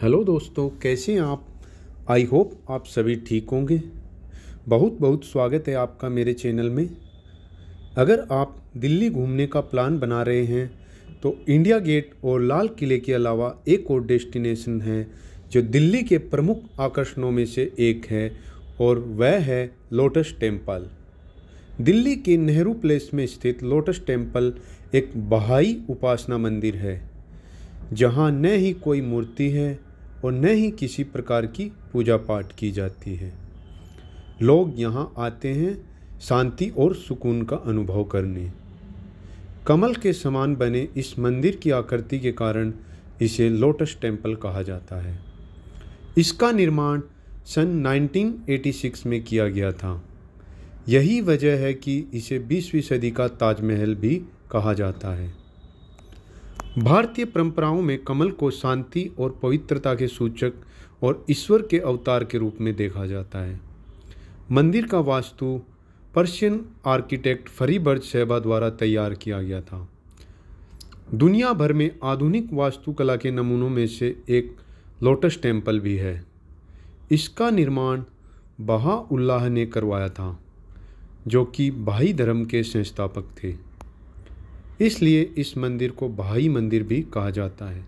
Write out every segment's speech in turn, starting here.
hello दोस्तों कैसे हैं आप आई होप आप सभी ठीक होंगे बहुत बहुत स्वागत है आपका मेरे चैनल में अगर आप दिल्ली घूमने का प्लान बना रहे हैं तो इंडिया गेट और लाल किले के अलावा एक और डेस्टिनेशन है जो दिल्ली के प्रमुख आकर्षणों में से एक है और वह है लोटस टेम्पल दिल्ली के नेहरू प्लेस में स्थित लोटस टेम्पल एक बहाई उपासना मंदिर है जहाँ न ही कोई मूर्ति है और न ही किसी प्रकार की पूजा पाठ की जाती है लोग यहाँ आते हैं शांति और सुकून का अनुभव करने कमल के समान बने इस मंदिर की आकृति के कारण इसे लोटस टेम्पल कहा जाता है इसका निर्माण सन 1986 में किया गया था यही वजह है कि इसे 20वीं सदी का ताजमहल भी कहा जाता है भारतीय परंपराओं में कमल को शांति और पवित्रता के सूचक और ईश्वर के अवतार के रूप में देखा जाता है मंदिर का वास्तु पर्शियन आर्किटेक्ट फरीबर्ज सहबा द्वारा तैयार किया गया था दुनिया भर में आधुनिक वास्तुकला के नमूनों में से एक लोटस टेम्पल भी है इसका निर्माण बहाउल्लाह उल्लाह ने करवाया था जो कि भाई धर्म के संस्थापक थे इसलिए इस मंदिर को भाई मंदिर भी कहा जाता है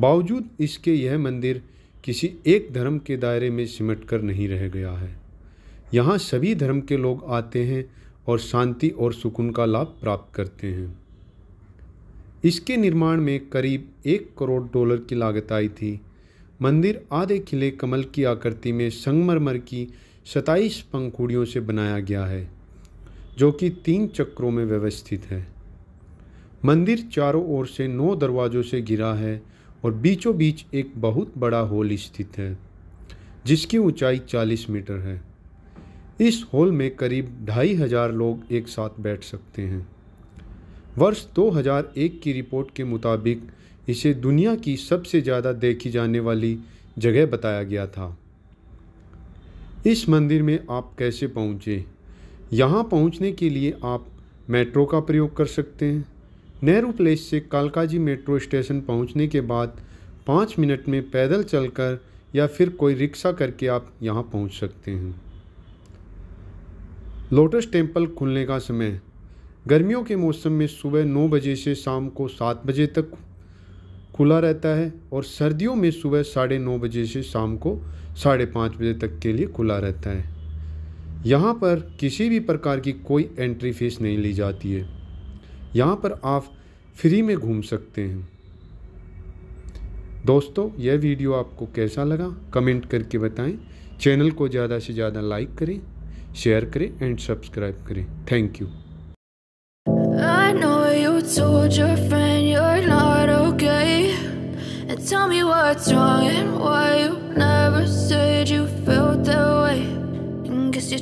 बावजूद इसके यह मंदिर किसी एक धर्म के दायरे में सिमट कर नहीं रह गया है यहाँ सभी धर्म के लोग आते हैं और शांति और सुकून का लाभ प्राप्त करते हैं इसके निर्माण में करीब एक करोड़ डॉलर की लागत आई थी मंदिर आधे खिले कमल की आकृति में संगमरमर की सताईस पंखुड़ियों से बनाया गया है जो कि तीन चक्रों में व्यवस्थित है मंदिर चारों ओर से नौ दरवाज़ों से घिरा है और बीचों बीच एक बहुत बड़ा हॉल स्थित है जिसकी ऊंचाई 40 मीटर है इस हॉल में करीब ढाई हज़ार लोग एक साथ बैठ सकते हैं वर्ष 2001 की रिपोर्ट के मुताबिक इसे दुनिया की सबसे ज़्यादा देखी जाने वाली जगह बताया गया था इस मंदिर में आप कैसे पहुँचे यहाँ पहुँचने के लिए आप मेट्रो का प्रयोग कर सकते हैं नेहरू प्लेस से कालकाजी मेट्रो स्टेशन पहुंचने के बाद पाँच मिनट में पैदल चलकर या फिर कोई रिक्शा करके आप यहाँ पहुँच सकते हैं लोटस टेम्पल खुलने का समय गर्मियों के मौसम में सुबह नौ बजे से शाम को सात बजे तक खुला रहता है और सर्दियों में सुबह साढ़े नौ बजे से शाम को साढ़े पाँच बजे तक के लिए खुला रहता है यहाँ पर किसी भी प्रकार की कोई एंट्री फीस नहीं ली जाती है यहाँ पर आप फ्री में घूम सकते हैं दोस्तों यह वीडियो आपको कैसा लगा कमेंट करके बताएं चैनल को ज़्यादा से ज़्यादा लाइक करें शेयर करें एंड सब्सक्राइब करें थैंक यू